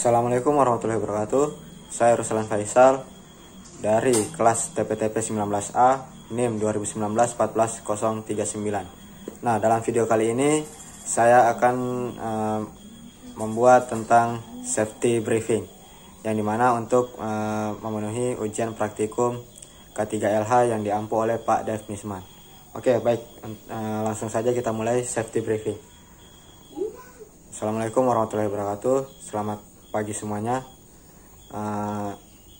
Assalamualaikum warahmatullahi wabarakatuh. Saya Ruslan Faisal dari kelas TPTP 19A NIM 2019-14039. Nah, dalam video kali ini saya akan uh, membuat tentang safety briefing yang dimana untuk uh, memenuhi ujian praktikum K3LH yang diampu oleh Pak Dev Misman. Oke, baik uh, langsung saja kita mulai safety briefing. Assalamualaikum warahmatullahi wabarakatuh. Selamat pagi semuanya uh,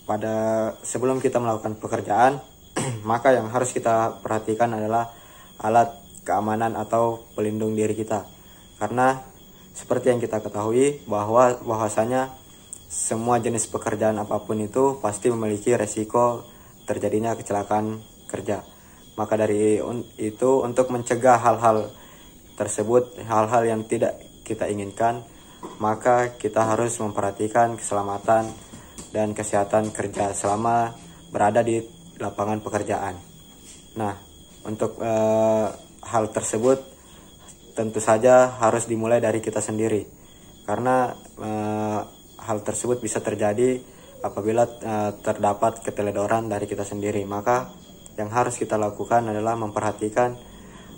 pada sebelum kita melakukan pekerjaan maka yang harus kita perhatikan adalah alat keamanan atau pelindung diri kita karena seperti yang kita ketahui bahwa bahwasanya semua jenis pekerjaan apapun itu pasti memiliki resiko terjadinya kecelakaan kerja maka dari itu untuk mencegah hal-hal tersebut hal-hal yang tidak kita inginkan maka kita harus memperhatikan keselamatan dan kesehatan kerja selama berada di lapangan pekerjaan. Nah, untuk e, hal tersebut tentu saja harus dimulai dari kita sendiri, karena e, hal tersebut bisa terjadi apabila e, terdapat keteledoran dari kita sendiri. Maka yang harus kita lakukan adalah memperhatikan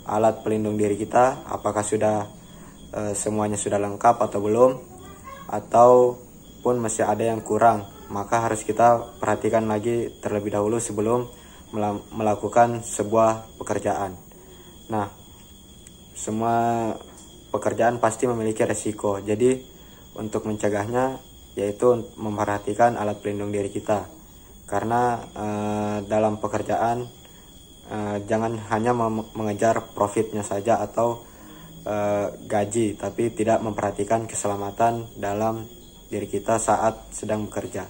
alat pelindung diri kita, apakah sudah e, semuanya sudah lengkap atau belum ataupun masih ada yang kurang maka harus kita perhatikan lagi terlebih dahulu sebelum melakukan sebuah pekerjaan. Nah, semua pekerjaan pasti memiliki resiko. Jadi, untuk mencegahnya yaitu memperhatikan alat pelindung diri kita. Karena eh, dalam pekerjaan eh, jangan hanya mengejar profitnya saja atau uh, gaji, tapi tidak memperhatikan keselamatan dalam diri kita saat sedang bekerja.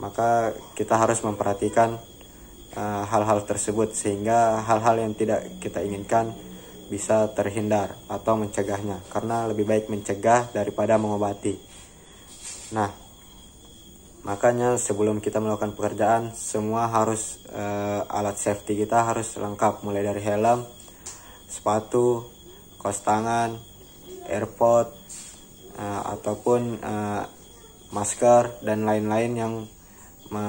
Maka kita harus memperhatikan eh, hal-hal uh, tersebut sehingga hal-hal yang tidak kita inginkan bisa terhindar atau mencegahnya karena lebih baik mencegah daripada mengobati. Nah, makanya sebelum kita melakukan pekerjaan semua harus uh, alat safety kita harus lengkap mulai dari helm, sepatu, kaos tangan, airpod, uh, ataupun uh, masker dan lain-lain yang me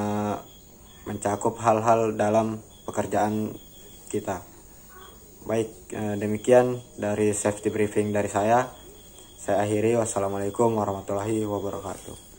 mencakup hal-hal dalam pekerjaan kita. Baik, uh, demikian dari safety briefing dari saya. Saya akhiri, wassalamualaikum warahmatullahi wabarakatuh.